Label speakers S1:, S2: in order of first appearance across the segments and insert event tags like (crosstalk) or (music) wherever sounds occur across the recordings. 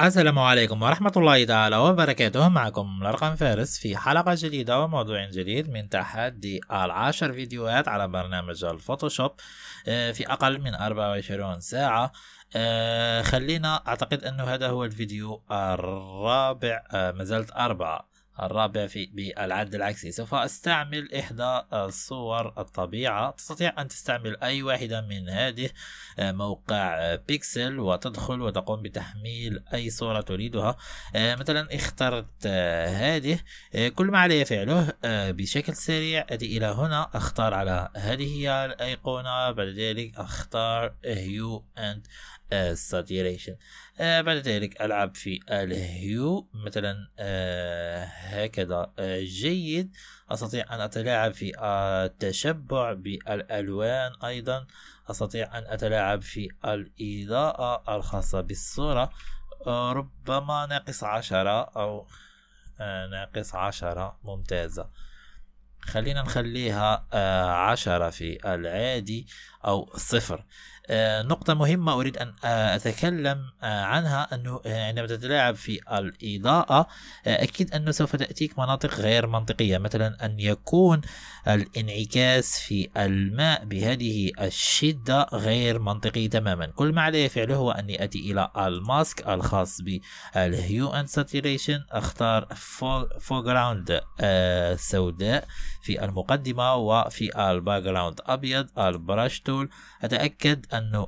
S1: السلام عليكم ورحمة الله تعالى وبركاته معكم الأرقام فارس في حلقة جديدة وموضوع جديد من تحدي العشر فيديوهات على برنامج الفوتوشوب آه، في أقل من 24 ساعة آه، خلينا أعتقد أنه هذا هو الفيديو الرابع آه، مازلت أربعة الرابع في بالعد العكسي سوف استعمل إحدى صور الطبيعة تستطيع أن تستعمل أي واحدة من هذه آه، موقع آه، بيكسل وتدخل وتقوم بتحميل أي صورة تريدها آه، مثلا اخترت هذه كل ما علي فعله بشكل سريع أتي إلى هنا أختار على هذه هي الأيقونة بعد ذلك أختار هيو أند الساتيريشن آه بعد ذلك العب في الهيو مثلا آه هكذا آه جيد استطيع ان اتلاعب في آه، التشبع بالالوان ايضا استطيع ان اتلاعب في الاضاءه الخاصه بالصوره آه، ربما ناقص عشرة او آه، ناقص عشرة ممتازه خلينا نخليها عشرة في العادي او صفر آه، نقطة مهمة أريد أن آه، أتكلم آه، عنها أنه عندما تتلاعب في الإضاءة أكيد أنه سوف تأتيك مناطق غير منطقية مثلا أن يكون الانعكاس في الماء بهذه الشدة غير منطقي تماما كل ما علي فعله هو أني أتي إلى الماسك الخاص بالهيو أند ساتيريشن أختار فورجراوند سوداء في المقدمة وفي الباك جراوند أبيض البرش تول أتأكد أن انه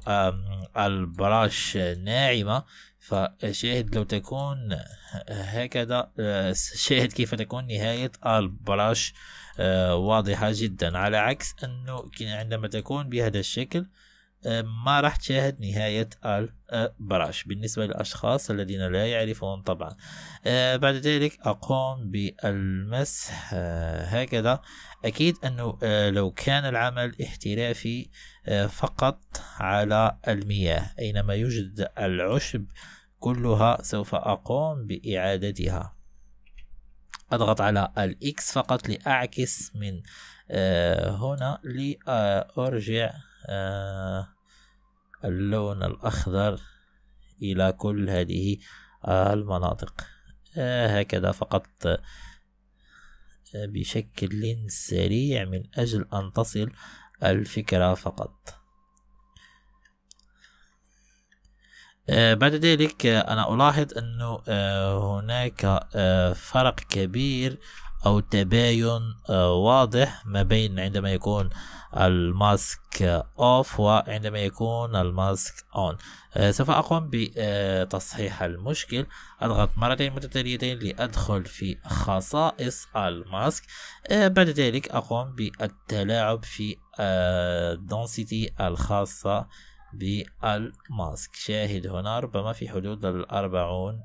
S1: البراش ناعمة فشاهد لو تكون هكذا آه، شاهد كيف تكون نهاية البراش آه، واضحة جدا على عكس أنه عندما تكون بهذا الشكل ما راح تشاهد نهاية البراش أه، بالنسبة للأشخاص الذين لا يعرفون طبعا أه، بعد ذلك أقوم بالمسح أه، هكذا أكيد أنه لو كان العمل احترافي فقط على المياه أينما يوجد العشب كلها سوف أقوم بإعادتها أضغط على الإكس فقط لأعكس من هنا لأرجع آه، اللون الأخضر إلى كل هذه المناطق آه، هكذا فقط آه، بشكل سريع من أجل أن تصل الفكرة فقط بعد ذلك أنا ألاحظ أنه هناك فرق كبير أو تباين آه، واضح ما بين عندما يكون الماسك اوف آه، وعندما يكون الماسك اون آه، سوف أقوم بتصحيح المشكل أضغط مرتين متتاليتين لأدخل في خصائص الماسك بعد ذلك أقوم بالتلاعب في الدنسيتي الخاصة بالماسك شاهد هنا ربما في حدود الأربعون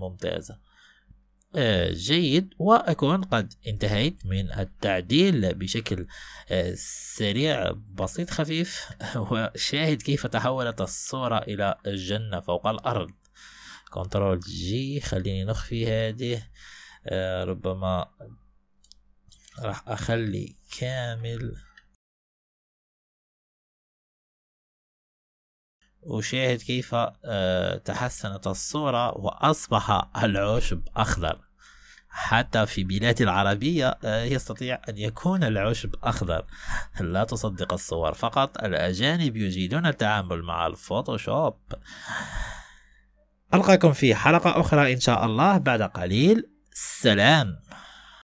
S1: ممتازة آه، جيد وأكون قد انتهيت من التعديل بشكل آه، سريع بسيط خفيف (laughs) وشاهد كيف تحولت الصورة إلى الجنة فوق الأرض كنترول جي خليني نخفي هذه آه، ربما راح أخلي كامل وشاهد كيف آه، تحسنت الصورة وأصبح العشب أخضر حتى في بلاد العربية آه، يستطيع أن يكون العشب أخضر لا تصدق الصور فقط الأجانب يجيدون التعامل مع الفوتوشوب ألقاكم في حلقة أخرى إن شاء الله بعد قليل سلام